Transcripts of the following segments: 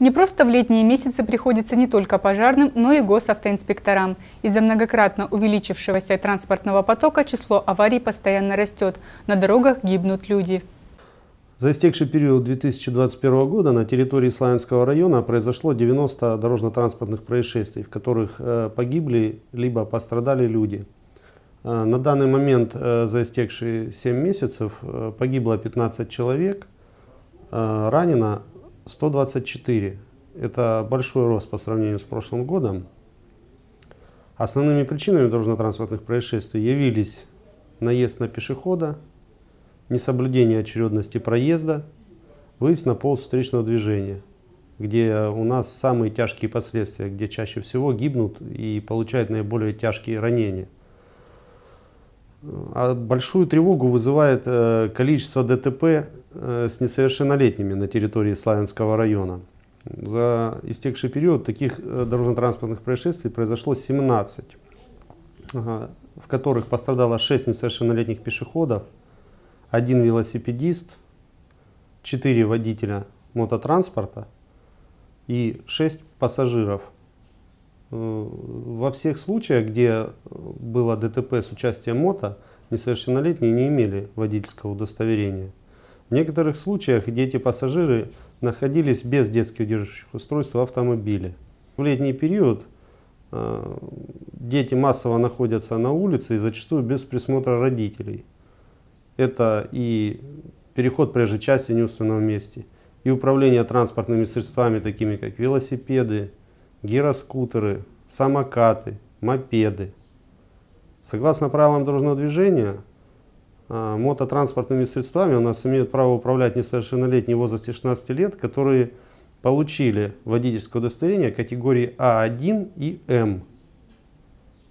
Не просто в летние месяцы приходится не только пожарным, но и госавтоинспекторам. Из-за многократно увеличившегося транспортного потока число аварий постоянно растет. На дорогах гибнут люди. За истекший период 2021 года на территории Славянского района произошло 90 дорожно-транспортных происшествий, в которых э, погибли либо пострадали люди. Э, на данный момент э, за истекшие 7 месяцев погибло 15 человек, ранено 124. Это большой рост по сравнению с прошлым годом. Основными причинами дорожно-транспортных происшествий явились наезд на пешехода, несоблюдение очередности проезда, выезд на полосу встречного движения, где у нас самые тяжкие последствия, где чаще всего гибнут и получают наиболее тяжкие ранения. А большую тревогу вызывает э, количество ДТП э, с несовершеннолетними на территории Славянского района. За истекший период таких э, дорожно-транспортных происшествий произошло 17, в которых пострадало 6 несовершеннолетних пешеходов, один велосипедист, 4 водителя мототранспорта и 6 пассажиров – Э, во всех случаях, где было ДТП с участием мото, несовершеннолетние не имели водительского удостоверения. В некоторых случаях дети-пассажиры находились без детских держащих устройств в автомобиле. В летний период э, дети массово находятся на улице и зачастую без присмотра родителей. Это и переход прежде части в неустановленном месте, и управление транспортными средствами, такими как велосипеды, гироскутеры, самокаты, мопеды. Согласно правилам дорожного движения, а, мототранспортными средствами у нас имеют право управлять несовершеннолетние в возрасте 16 лет, которые получили водительское удостоверение категории А1 и М.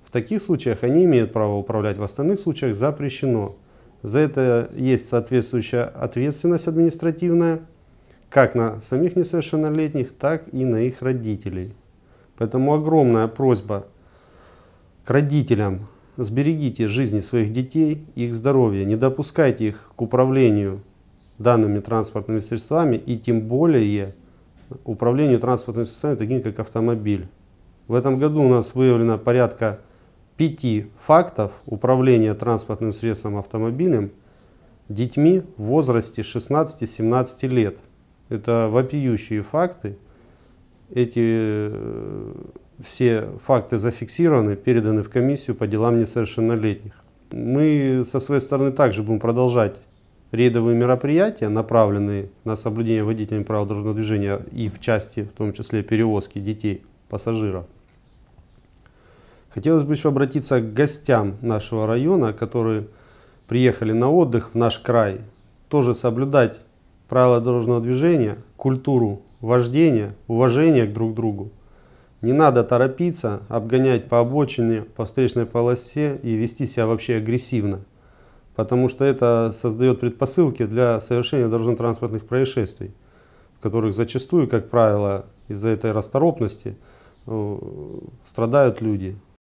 В таких случаях они имеют право управлять, в остальных случаях запрещено. За это есть соответствующая ответственность административная, как на самих несовершеннолетних, так и на их родителей. Поэтому огромная просьба к родителям, сберегите жизни своих детей их здоровье, не допускайте их к управлению данными транспортными средствами и тем более управлению транспортными средствами, такими как автомобиль. В этом году у нас выявлено порядка пяти фактов управления транспортным средством автомобилем детьми в возрасте 16-17 лет. Это вопиющие факты, эти э, все факты зафиксированы, переданы в комиссию по делам несовершеннолетних. Мы со своей стороны также будем продолжать рейдовые мероприятия, направленные на соблюдение водителями правил дорожного движения и в части, в том числе, перевозки детей, пассажиров. Хотелось бы еще обратиться к гостям нашего района, которые приехали на отдых в наш край, тоже соблюдать правила дорожного движения, культуру вождения, уважения к друг другу. Не надо торопиться, обгонять по обочине, по встречной полосе и вести себя вообще агрессивно, потому что это создает предпосылки для совершения дорожно-транспортных происшествий, в которых зачастую, как правило, из-за этой расторопности э, страдают люди,